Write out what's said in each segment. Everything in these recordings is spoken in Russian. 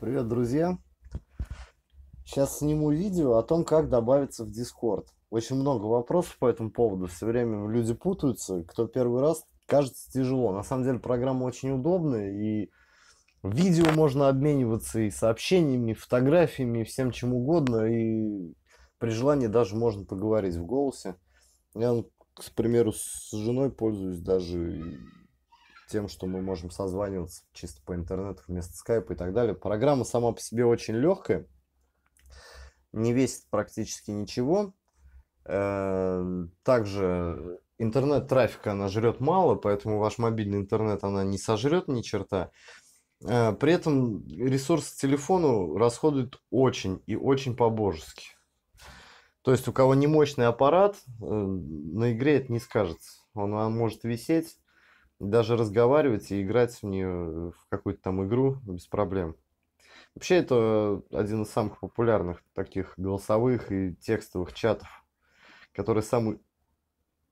Привет, друзья! Сейчас сниму видео о том, как добавиться в Discord. Очень много вопросов по этому поводу. Все время люди путаются. Кто первый раз, кажется тяжело. На самом деле программа очень удобная. И видео можно обмениваться и сообщениями, и фотографиями, и всем чем угодно. И при желании даже можно поговорить в голосе. Я, к примеру, с женой пользуюсь даже тем, что мы можем созваниваться чисто по интернету вместо скайпа и так далее. Программа сама по себе очень легкая, не весит практически ничего. Эм, также интернет-трафика она жрет мало, поэтому ваш мобильный интернет она не сожрет ни черта. Э, при этом ресурсы телефону расходуют очень и очень по-божески. То есть у кого не мощный аппарат, э, на игре это не скажется. Он, он может висеть, даже разговаривать и играть в нее в какую-то там игру без проблем. Вообще это один из самых популярных таких голосовых и текстовых чатов, который самый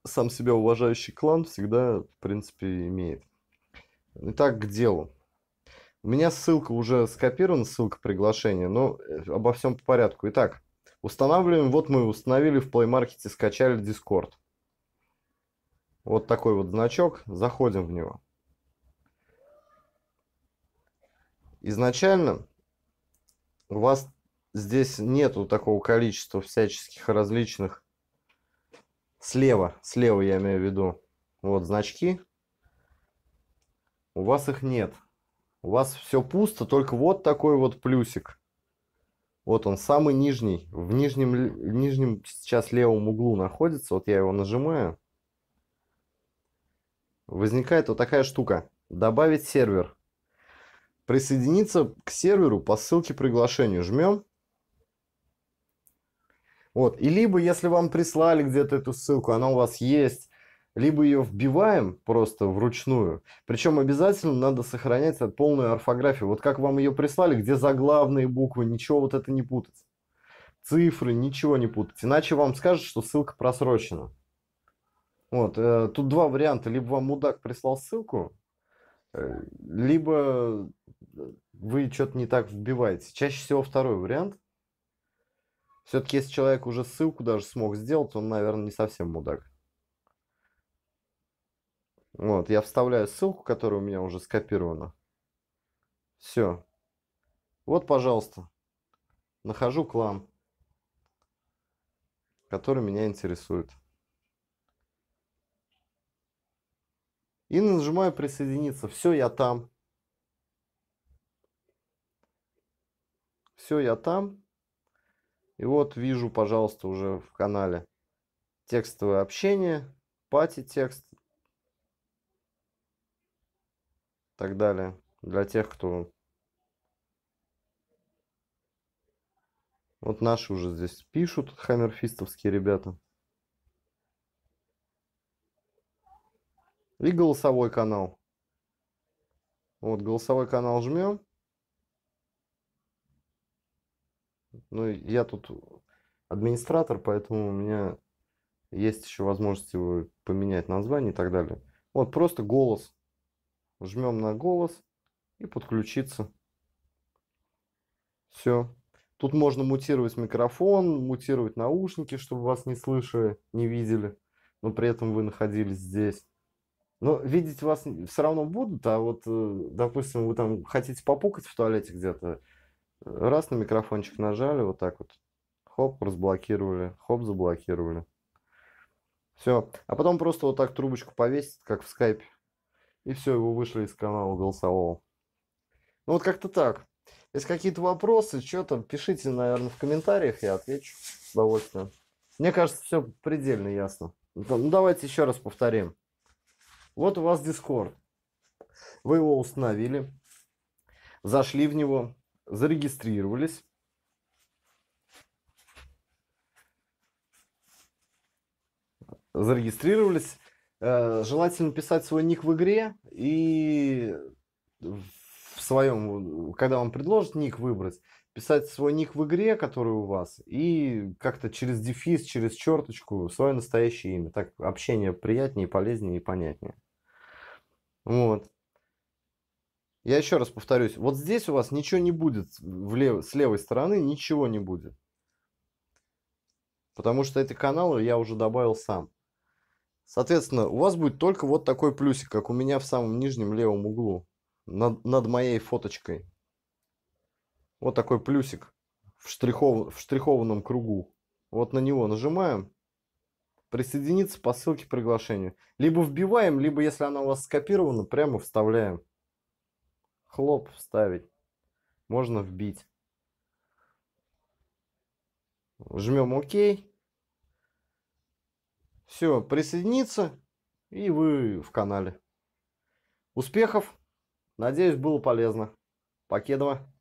сам себя уважающий клан всегда, в принципе, имеет. Итак, к делу. У меня ссылка уже скопирована, ссылка приглашения, но э, обо всем по порядку. Итак, устанавливаем, вот мы установили в Play Market, скачали Discord. Вот такой вот значок. Заходим в него. Изначально у вас здесь нету такого количества всяческих различных слева, слева я имею в виду, вот значки. У вас их нет. У вас все пусто, только вот такой вот плюсик. Вот он, самый нижний, в нижнем, нижнем сейчас левом углу находится. Вот я его нажимаю возникает вот такая штука. Добавить сервер. Присоединиться к серверу по ссылке приглашению. Жмем. Вот. И либо, если вам прислали где-то эту ссылку, она у вас есть, либо ее вбиваем просто вручную. Причем обязательно надо сохранять полную орфографию. Вот как вам ее прислали, где заглавные буквы, ничего вот это не путать. Цифры, ничего не путать. Иначе вам скажут, что ссылка просрочена. Вот, э, тут два варианта. Либо вам мудак прислал ссылку, э, либо э, вы что-то не так вбиваете. Чаще всего второй вариант. Все-таки, если человек уже ссылку даже смог сделать, он, наверное, не совсем мудак. Вот, я вставляю ссылку, которая у меня уже скопирована. Все. Вот, пожалуйста. Нахожу клан, который меня интересует. И нажимаю присоединиться. Все, я там. Все, я там. И вот вижу, пожалуйста, уже в канале текстовое общение, пати текст так далее. Для тех, кто... Вот наши уже здесь пишут, хаммерфистовские ребята. И голосовой канал. Вот, голосовой канал жмем. Ну, я тут администратор, поэтому у меня есть еще возможность его поменять название и так далее. Вот, просто голос. Жмем на голос и подключиться. Все. Тут можно мутировать микрофон, мутировать наушники, чтобы вас не слышали, не видели, но при этом вы находились здесь. Но видеть вас все равно будут, а вот, э, допустим, вы там хотите попукать в туалете где-то, э, раз на микрофончик нажали, вот так вот, хоп, разблокировали, хоп, заблокировали. Все. А потом просто вот так трубочку повесит, как в скайпе. И все, его вышли из канала голосового. Ну вот как-то так. Если какие-то вопросы, что то пишите, наверное, в комментариях, я отвечу с удовольствием. Мне кажется, все предельно ясно. Ну давайте еще раз повторим. Вот у вас Discord. Вы его установили, зашли в него, зарегистрировались. Зарегистрировались. Э, желательно писать свой ник в игре и в своем, когда вам предложат ник выбрать, писать свой ник в игре, который у вас, и как-то через дефис, через черточку свое настоящее имя. Так общение приятнее, полезнее и понятнее. Вот. Я еще раз повторюсь, вот здесь у вас ничего не будет, в лев с левой стороны ничего не будет. Потому что эти каналы я уже добавил сам. Соответственно, у вас будет только вот такой плюсик, как у меня в самом нижнем левом углу, над, над моей фоточкой. Вот такой плюсик в, штрихов, в штрихованном кругу. Вот на него нажимаем присоединиться по ссылке приглашению. Либо вбиваем, либо если она у вас скопирована, прямо вставляем. Хлоп вставить. Можно вбить. Жмем ОК. Все, присоединиться. И вы в канале. Успехов. Надеюсь, было полезно. Покедова.